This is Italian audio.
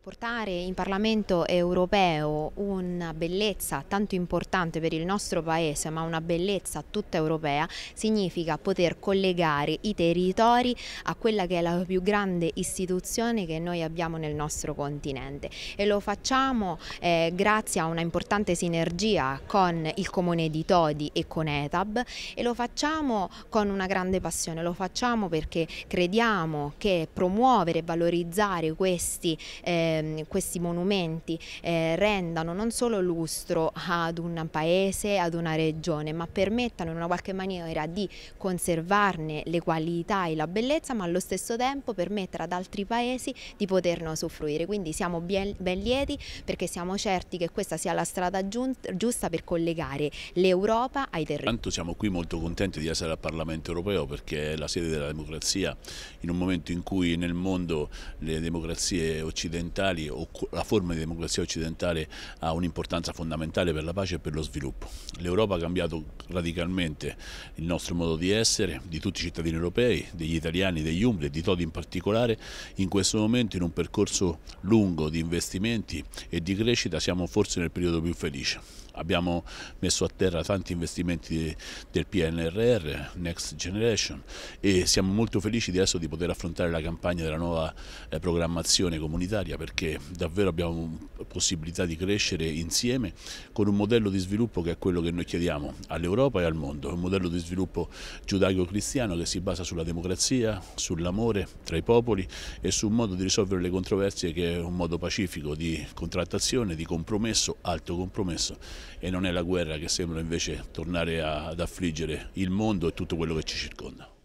Portare in Parlamento europeo una bellezza tanto importante per il nostro Paese, ma una bellezza tutta europea, significa poter collegare i territori a quella che è la più grande istituzione che noi abbiamo nel nostro continente e lo facciamo eh, grazie a una importante sinergia con il Comune di Todi e con ETAB e lo facciamo con una grande passione, lo facciamo perché crediamo che promuovere e valorizzare questi eh, Ehm, questi monumenti eh, rendano non solo lustro ad un paese, ad una regione, ma permettano in una qualche maniera di conservarne le qualità e la bellezza, ma allo stesso tempo permettere ad altri paesi di poterne usufruire. Quindi siamo ben, ben lieti perché siamo certi che questa sia la strada giusta per collegare l'Europa ai territori. Tanto siamo qui molto contenti di essere al Parlamento europeo perché è la sede della democrazia in un momento in cui nel mondo le democrazie occidentali occidentali o la forma di democrazia occidentale ha un'importanza fondamentale per la pace e per lo sviluppo. L'Europa ha cambiato radicalmente il nostro modo di essere, di tutti i cittadini europei, degli italiani, degli umbri e di Todi in particolare. In questo momento in un percorso lungo di investimenti e di crescita siamo forse nel periodo più felice. Abbiamo messo a terra tanti investimenti del PNRR, Next Generation e siamo molto felici adesso di poter affrontare la campagna della nuova eh, programmazione comunitaria perché davvero abbiamo possibilità di crescere insieme con un modello di sviluppo che è quello che noi chiediamo all'Europa e al mondo, un modello di sviluppo giudaico-cristiano che si basa sulla democrazia, sull'amore tra i popoli e su un modo di risolvere le controversie che è un modo pacifico di contrattazione, di compromesso, alto compromesso e non è la guerra che sembra invece tornare ad affliggere il mondo e tutto quello che ci circonda.